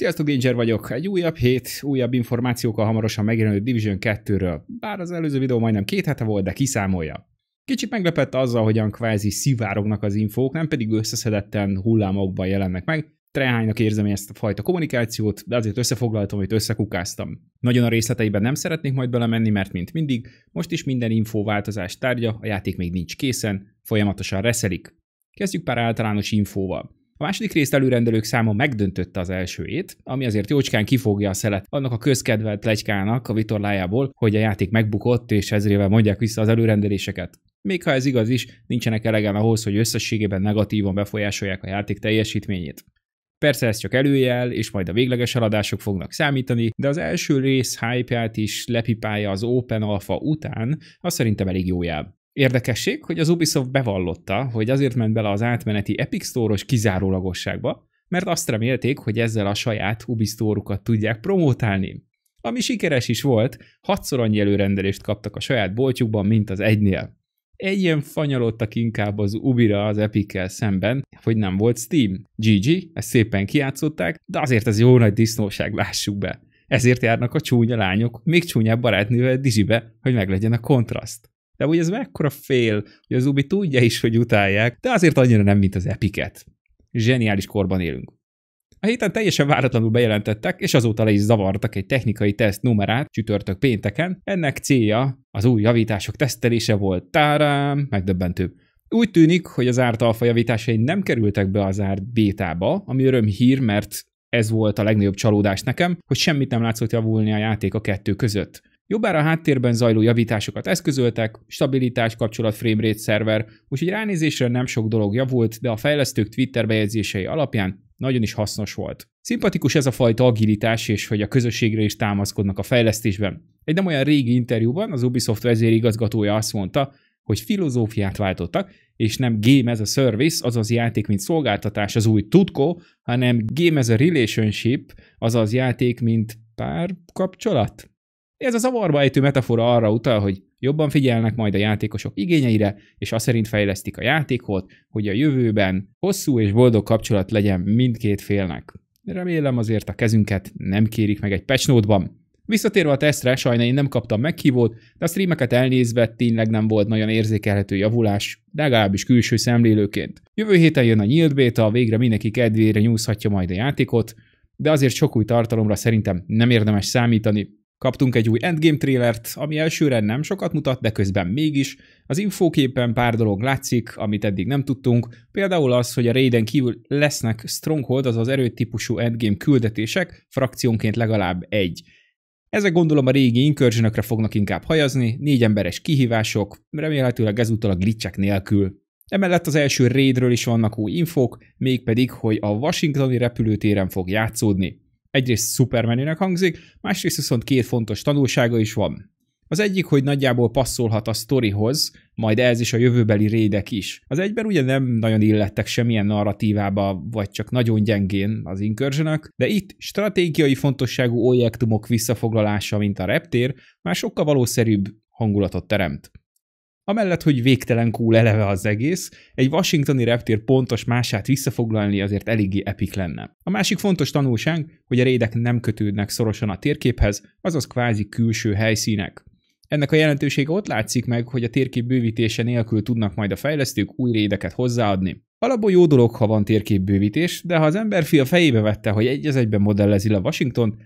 Sziasztok, Danger vagyok! Egy újabb hét, újabb információkkal hamarosan megjelenő Division 2-ről. Bár az előző videó majdnem két hete volt, de kiszámolja. Kicsit meglepett azzal, hogyan kvázi szivárognak az infók, nem pedig összeszedetten hullámokban jelennek meg. Trehánynak érzem ezt a fajta kommunikációt, de azért összefoglaltam, amit összekukáztam. Nagyon a részleteiben nem szeretnék majd belemenni, mert mint mindig, most is minden infó változás tárgya, a játék még nincs készen, folyamatosan reszelik. Kezdjük pár általános infóval. A második részt előrendelők száma megdöntötte az elsőjét, ami azért jócskán kifogja a szelet annak a közkedvelt legykának a vitorlájából, hogy a játék megbukott, és ezrével mondják vissza az előrendeléseket. Még ha ez igaz is, nincsenek elegen ahhoz, hogy összességében negatívan befolyásolják a játék teljesítményét. Persze ez csak előjel, és majd a végleges eladások fognak számítani, de az első rész hype is lepipálja az Open Alpha után, az szerintem elég jó jel érdekesség, hogy az Ubisoft bevallotta, hogy azért ment bele az átmeneti Epic Store-os kizárólagosságba, mert azt remélték, hogy ezzel a saját Ubisoft tudják promotálni. Ami sikeres is volt, hatszor annyi előrendelést kaptak a saját boltjukban, mint az egynél. Egy ilyen fanyalodtak inkább az Ubira az epic szemben, hogy nem volt Steam. GG, ezt szépen kiátszották, de azért ez jó nagy disznóság, lássuk be. Ezért járnak a csúnya lányok, még csúnyább barátnővel Dizibe, hogy meglegyen a kontraszt. De hogy ez mekkora fél, hogy az Ubi tudja is, hogy utálják, de azért annyira nem, mint az Epiket. Zseniális korban élünk. A héten teljesen váratlanul bejelentettek, és azóta le is zavartak egy technikai teszt numerát csütörtök pénteken. Ennek célja az új javítások tesztelése volt. Tárám, megdöbbentő. Úgy tűnik, hogy az árt alfa javításai nem kerültek be az árt bétába, ami öröm hír, mert ez volt a legnagyobb csalódás nekem, hogy semmit nem látszott javulni a játék a kettő között. Jobbára a háttérben zajló javításokat eszközöltek, stabilitás, kapcsolat, framerate szerver, úgyhogy ránézésre nem sok dolog javult, de a fejlesztők Twitter bejegyzései alapján nagyon is hasznos volt. Szimpatikus ez a fajta agilitás, és hogy a közösségre is támaszkodnak a fejlesztésben. Egy nem olyan régi interjúban az Ubisoft vezérigazgatója azt mondta, hogy filozófiát váltottak, és nem game as a service, azaz játék, mint szolgáltatás az új tudko, hanem game as a relationship, azaz játék, mint pár kapcsolat. Ez a zavarba ejtő metafora arra utal, hogy jobban figyelnek majd a játékosok igényeire, és azt szerint fejlesztik a játékot, hogy a jövőben hosszú és boldog kapcsolat legyen mindkét félnek. Remélem azért a kezünket nem kérik meg egy pecsnódban. Visszatérve a tesztre, sajna én nem kaptam meghívót, de a streameket elnézve tényleg nem volt nagyon érzékelhető javulás, legalábbis külső szemlélőként. Jövő héten jön a nyílt béta, végre mindenki kedvére nyúzhatja majd a játékot, de azért sok új tartalomra szerintem nem érdemes számítani, Kaptunk egy új Endgame trélert, ami elsőre nem sokat mutat, de közben mégis. Az infóképen pár dolog látszik, amit eddig nem tudtunk, például az, hogy a Raiden kívül lesznek Stronghold, azaz erőtípusú Endgame küldetések, frakciónként legalább egy. Ezek gondolom a régi incursion fognak inkább hajazni, négy emberes kihívások, remélhetőleg ezúttal a glitchek nélkül. Emellett az első raidről is vannak új infók, mégpedig, hogy a washingtoni repülőtéren fog játszódni egyrészt szupermenőnek hangzik, másrészt viszont két fontos tanulsága is van. Az egyik, hogy nagyjából passzolhat a sztorihoz, majd ez is a jövőbeli rédek is. Az egyben ugye nem nagyon illettek semmilyen narratívába, vagy csak nagyon gyengén az incursion de itt stratégiai fontosságú objektumok visszafoglalása, mint a reptér, már sokkal valószerűbb hangulatot teremt. Amellett, hogy végtelen cool eleve az egész, egy washingtoni reptér pontos mását visszafoglalni azért eléggé epik lenne. A másik fontos tanulság, hogy a rédek nem kötődnek szorosan a térképhez, azaz kvázi külső helyszínek. Ennek a jelentősége ott látszik meg, hogy a térkép bővítése nélkül tudnak majd a fejlesztők új rédeket hozzáadni. Alapból jó dolog, ha van térképbővítés, de ha az ember fia fejébe vette, hogy egy egyben modellezi le Washington,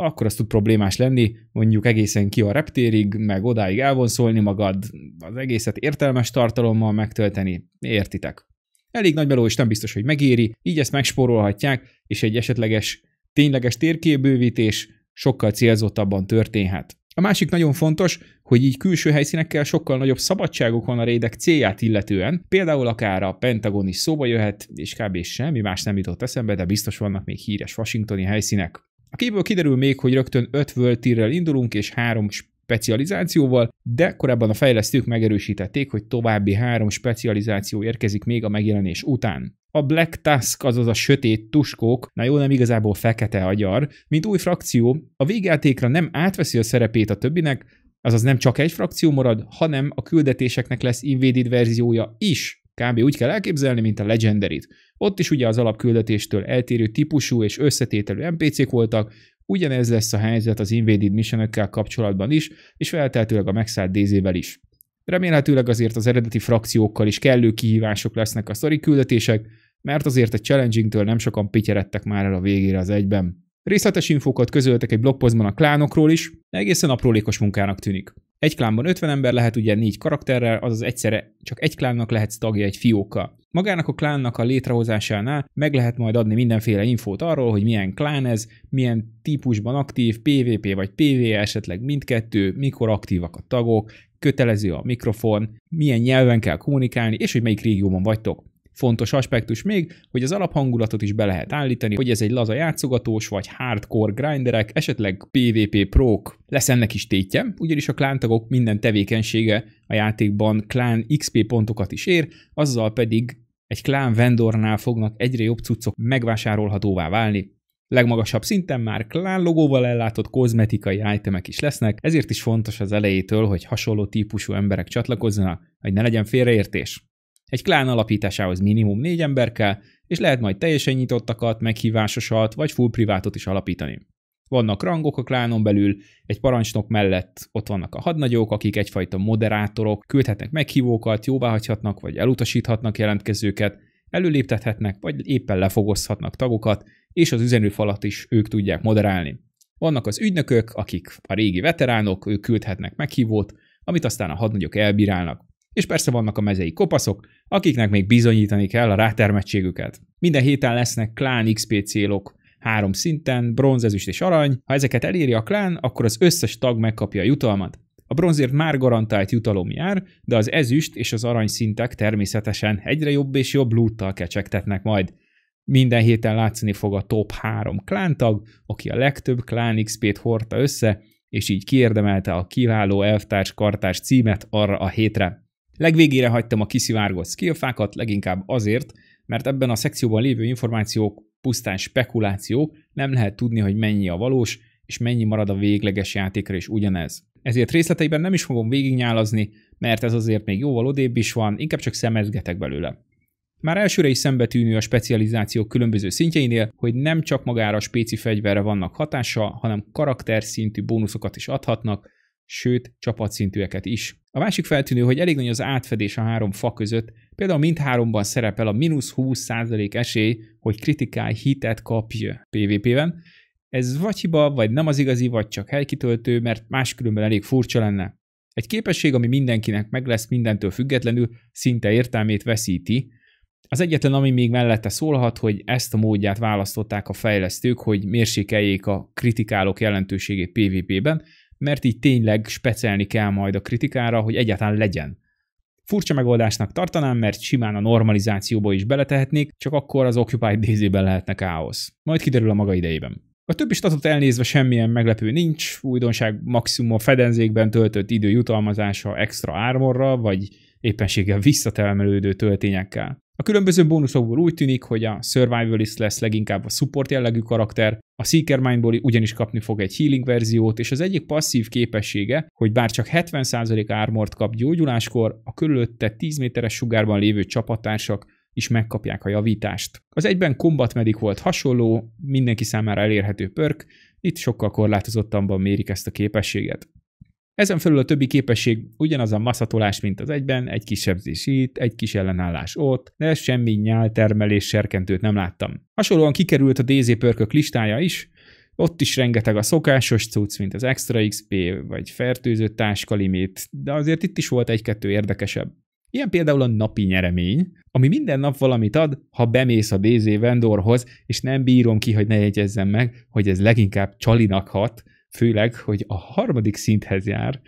akkor az tud problémás lenni, mondjuk egészen ki a reptérig, meg odáig elvonszolni magad, az egészet értelmes tartalommal megtölteni, értitek. Elég nagy meló, és nem biztos, hogy megéri, így ezt megspórolhatják, és egy esetleges tényleges térképbővítés sokkal célzottabban történhet. A másik nagyon fontos, hogy így külső helyszínekkel sokkal nagyobb szabadságok van a rédek célját illetően, például akár a Pentagon is szóba jöhet, és kb. semmi más nem jutott eszembe, de biztos vannak még híres washingtoni helyszínek. A képből kiderül még, hogy rögtön 5 völtírrel indulunk és 3 specializációval, de korábban a fejlesztők megerősítették, hogy további három specializáció érkezik még a megjelenés után. A Black Tusk, azaz a sötét tuskók, na jó, nem igazából fekete agyar, mint új frakció, a végjátékra nem átveszi a szerepét a többinek, azaz nem csak egy frakció marad, hanem a küldetéseknek lesz invaded verziója is. Kb. úgy kell elképzelni, mint a Legendarit. Ott is ugye az alapküldetéstől eltérő típusú és összetételű NPC-k voltak, ugyanez lesz a helyzet az Invaded mission kapcsolatban is, és felteltőleg a megszállt DZ-vel is. Remélhetőleg azért az eredeti frakciókkal is kellő kihívások lesznek a sztori küldetések, mert azért challenging challengingtől nem sokan pityeredtek már el a végére az egyben. Részletes infókat közöltek egy blogpostban a klánokról is, egészen aprólékos munkának tűnik. Egy klánban 50 ember lehet ugye négy karakterrel, azaz egyszerre csak egy klánnak lehetsz tagja egy fióka. Magának a klánnak a létrehozásánál meg lehet majd adni mindenféle infót arról, hogy milyen klán ez, milyen típusban aktív, PvP vagy PvE, esetleg mindkettő, mikor aktívak a tagok, kötelező a mikrofon, milyen nyelven kell kommunikálni, és hogy melyik régióban vagytok fontos aspektus még, hogy az alaphangulatot is be lehet állítani, hogy ez egy laza játszogatós vagy hardcore grinderek, esetleg PvP prók lesz ennek is tétje, ugyanis a klántagok minden tevékenysége a játékban klán XP pontokat is ér, azzal pedig egy klán vendornál fognak egyre jobb cuccok megvásárolhatóvá válni, Legmagasabb szinten már klán logóval ellátott kozmetikai itemek is lesznek, ezért is fontos az elejétől, hogy hasonló típusú emberek csatlakozzanak, hogy ne legyen félreértés. Egy klán alapításához minimum négy ember kell, és lehet majd teljesen nyitottakat, meghívásosat, vagy full privátot is alapítani. Vannak rangok a klánon belül, egy parancsnok mellett ott vannak a hadnagyok, akik egyfajta moderátorok, küldhetnek meghívókat, jóváhagyhatnak vagy elutasíthatnak jelentkezőket, előléptethetnek vagy éppen lefogozhatnak tagokat, és az üzenőfalat is ők tudják moderálni. Vannak az ügynökök, akik a régi veteránok, ők küldhetnek meghívót, amit aztán a hadnagyok elbírálnak. És persze vannak a mezei kopaszok, akiknek még bizonyítani kell a rátermettségüket. Minden héten lesznek klán XP célok, három szinten, bronz, ezüst és arany. Ha ezeket eléri a klán, akkor az összes tag megkapja a jutalmat. A bronzért már garantált jutalom jár, de az ezüst és az arany szintek természetesen egyre jobb és jobb lúttal kecsegtetnek majd. Minden héten látszani fog a top 3 klántag, aki a legtöbb klán XP-t hordta össze, és így kiérdemelte a kiváló elvtárs kartás címet arra a hétre. Legvégére hagytam a kiszivárgott skillfákat, leginkább azért, mert ebben a szekcióban lévő információk pusztán spekuláció, nem lehet tudni, hogy mennyi a valós, és mennyi marad a végleges játékra is ugyanez. Ezért részleteiben nem is fogom végignyálazni, mert ez azért még jóval odébb is van, inkább csak szemezgetek belőle. Már elsőre is szembetűnő a specializációk különböző szintjeinél, hogy nem csak magára a spéci fegyverre vannak hatása, hanem karakter szintű bónuszokat is adhatnak, sőt csapatszintűeket is. A másik feltűnő, hogy elég nagy az átfedés a három fa között, például mindháromban szerepel a mínusz 20% esély, hogy kritikál hitet kapj PvP-ben. Ez vagy hiba, vagy nem az igazi, vagy csak helykitöltő, mert máskülönben elég furcsa lenne. Egy képesség, ami mindenkinek meg lesz mindentől függetlenül, szinte értelmét veszíti. Az egyetlen, ami még mellette szólhat, hogy ezt a módját választották a fejlesztők, hogy mérsékeljék a kritikálók jelentőségét PvP-ben, mert így tényleg specelni kell majd a kritikára, hogy egyáltalán legyen. Furcsa megoldásnak tartanám, mert simán a normalizációba is beletehetnék, csak akkor az Occupied DZ-ben lehetne káosz. Majd kiderül a maga idejében. A többi statot elnézve semmilyen meglepő nincs, újdonság maximum a fedenzékben töltött idő jutalmazása extra ármorral, vagy éppenséggel visszatelmelődő töltényekkel. A különböző bónuszokból úgy tűnik, hogy a Survivalist lesz leginkább a support jellegű karakter, a Seeker Mindból ugyanis kapni fog egy healing verziót, és az egyik passzív képessége, hogy bár csak 70% ármort kap gyógyuláskor, a körülötte 10 méteres sugárban lévő csapattársak is megkapják a javítást. Az egyben Combat Medic volt hasonló, mindenki számára elérhető pörk, itt sokkal korlátozottabban mérik ezt a képességet. Ezen felül a többi képesség ugyanaz a maszatolás, mint az egyben, egy kis sebzés itt, egy kis ellenállás ott, de semmi nyáltermelés serkentőt nem láttam. Hasonlóan kikerült a DZ pörkök listája is, ott is rengeteg a szokásos cucc, mint az Extra XP, vagy fertőzött táskalimit, de azért itt is volt egy-kettő érdekesebb. Ilyen például a napi nyeremény, ami minden nap valamit ad, ha bemész a DZ vendorhoz, és nem bírom ki, hogy ne jegyezzem meg, hogy ez leginkább csalinak hat, Főleg, hogy a harmadik szinthez jár,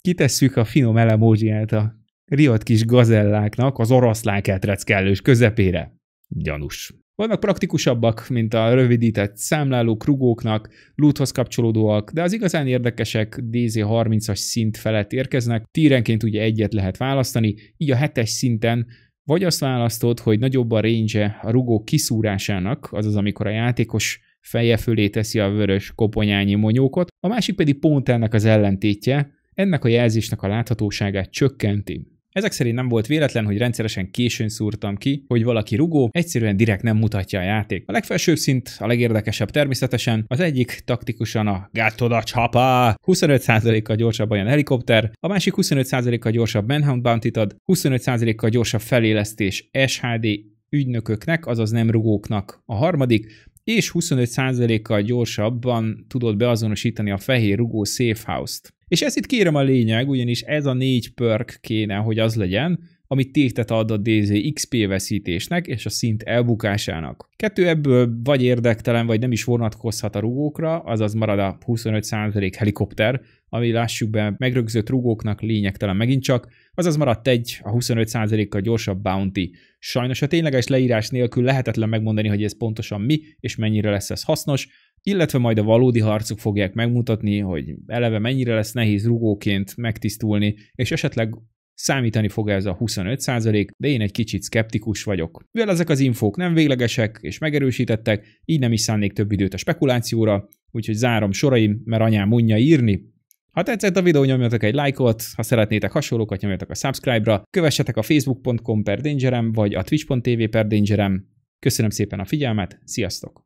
kitesszük a finom elemózsiát a riad kis gazelláknak az oroszlán ketrec közepére. Gyanús. Vannak praktikusabbak, mint a rövidített számláló rugóknak, loothoz kapcsolódóak, de az igazán érdekesek DZ30-as szint felett érkeznek, tírenként ugye egyet lehet választani, így a hetes szinten vagy azt választod, hogy nagyobb a range a rugó kiszúrásának, azaz amikor a játékos feje fölé teszi a vörös koponyányi monyókot, a másik pedig pont ennek az ellentétje, ennek a jelzésnek a láthatóságát csökkenti. Ezek szerint nem volt véletlen, hogy rendszeresen későn szúrtam ki, hogy valaki rugó, egyszerűen direkt nem mutatja a játék. A legfelsőbb szint, a legérdekesebb természetesen, az egyik taktikusan a Gátoda csapa, 25%-kal gyorsabb olyan helikopter, a másik 25%-kal gyorsabb Manhunt bounty 25%-kal gyorsabb felélesztés SHD ügynököknek, azaz nem rugóknak. A harmadik és 25%-kal gyorsabban tudod beazonosítani a fehér rugó safe house-t. És ezt itt kérem a lényeg, ugyanis ez a négy perk kéne, hogy az legyen, amit tétet ad a DZ XP veszítésnek és a szint elbukásának. Kettő ebből vagy érdektelen, vagy nem is vonatkozhat a rugókra, azaz marad a 25% helikopter, ami lássuk be megrögzött rugóknak lényegtelen megint csak, azaz maradt egy a 25%-kal gyorsabb bounty. Sajnos a tényleges leírás nélkül lehetetlen megmondani, hogy ez pontosan mi és mennyire lesz ez hasznos, illetve majd a valódi harcok fogják megmutatni, hogy eleve mennyire lesz nehéz rugóként megtisztulni, és esetleg Számítani fog ez a 25%, de én egy kicsit skeptikus vagyok. Mivel ezek az infók nem véglegesek és megerősítettek, így nem is szánnék több időt a spekulációra, úgyhogy zárom soraim, mert anyám mondja írni. Ha tetszett a videó, nyomjatok egy lájkot, ha szeretnétek hasonlókat, nyomjatok a subscribe-ra, kövessetek a facebook.com per dangerem, vagy a twitch.tv per dangerem. Köszönöm szépen a figyelmet, sziasztok!